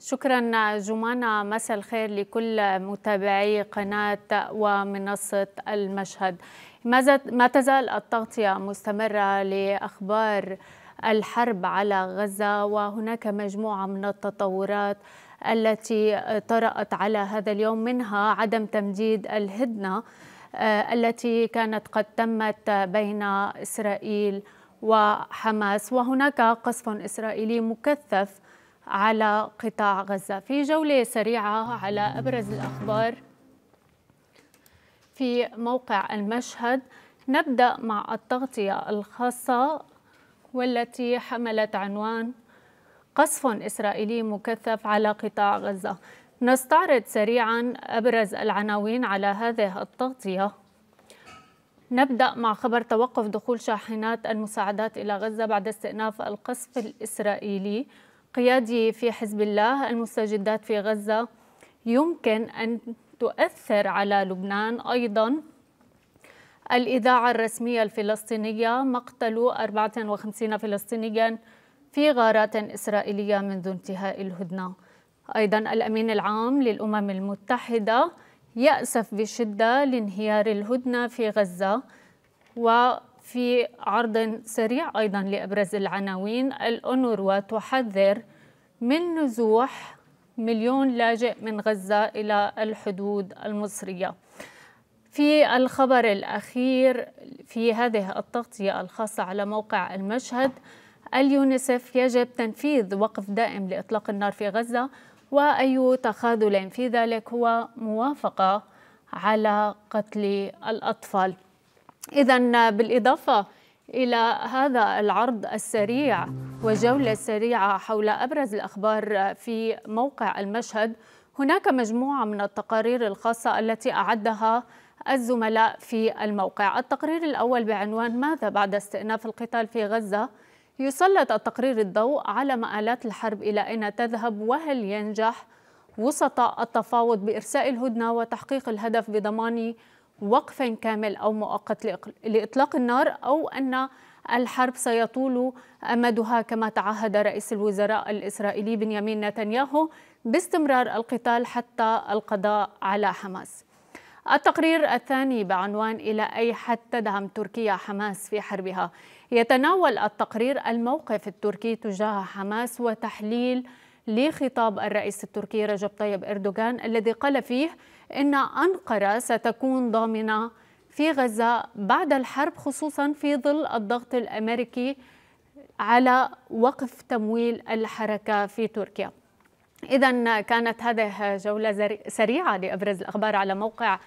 شكرا جمانة مساء الخير لكل متابعي قناة ومنصة المشهد ما تزال التغطية مستمرة لأخبار الحرب على غزة وهناك مجموعة من التطورات التي طرأت على هذا اليوم منها عدم تمديد الهدنة آه، التي كانت قد تمت بين إسرائيل وحماس وهناك قصف إسرائيلي مكثف على قطاع غزة في جولة سريعة على أبرز الأخبار في موقع المشهد نبدأ مع التغطية الخاصة والتي حملت عنوان قصف إسرائيلي مكثف على قطاع غزة نستعرض سريعا أبرز العناوين على هذه التغطية نبدأ مع خبر توقف دخول شاحنات المساعدات إلى غزة بعد استئناف القصف الإسرائيلي قيادي في حزب الله المستجدات في غزة يمكن أن تؤثر على لبنان أيضا الإذاعة الرسمية الفلسطينية مقتل 54 فلسطينيا في غارات إسرائيلية منذ انتهاء الهدنة أيضا الأمين العام للأمم المتحدة يأسف بشدة لانهيار الهدنة في غزة و في عرض سريع أيضا لأبرز العناوين الأونروا تحذر من نزوح مليون لاجئ من غزة إلى الحدود المصرية في الخبر الأخير في هذه التغطية الخاصة على موقع المشهد اليونيسف يجب تنفيذ وقف دائم لإطلاق النار في غزة وأي تخاذل في ذلك هو موافقة على قتل الأطفال إذا بالإضافة إلى هذا العرض السريع وجولة سريعة حول أبرز الأخبار في موقع المشهد هناك مجموعة من التقارير الخاصة التي أعدها الزملاء في الموقع التقرير الأول بعنوان ماذا بعد استئناف القتال في غزة؟ يسلط التقرير الضوء على مآلات الحرب إلى أين تذهب وهل ينجح وسط التفاوض بإرساء الهدنة وتحقيق الهدف بضمان وقف كامل أو مؤقت لإطلاق النار أو أن الحرب سيطول أمدها كما تعهد رئيس الوزراء الإسرائيلي بنيامين نتنياهو باستمرار القتال حتى القضاء على حماس التقرير الثاني بعنوان إلى أي حد تدعم تركيا حماس في حربها يتناول التقرير الموقف التركي تجاه حماس وتحليل لخطاب الرئيس التركي رجب طيب إردوغان الذي قال فيه إن أنقرة ستكون ضامنة في غزة بعد الحرب خصوصا في ظل الضغط الأمريكي على وقف تمويل الحركة في تركيا إذا كانت هذه جولة سريعة لأبرز الأخبار على موقع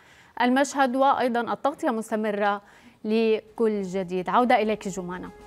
المشهد وأيضا التغطية مستمرة لكل جديد عودة إليك جمانة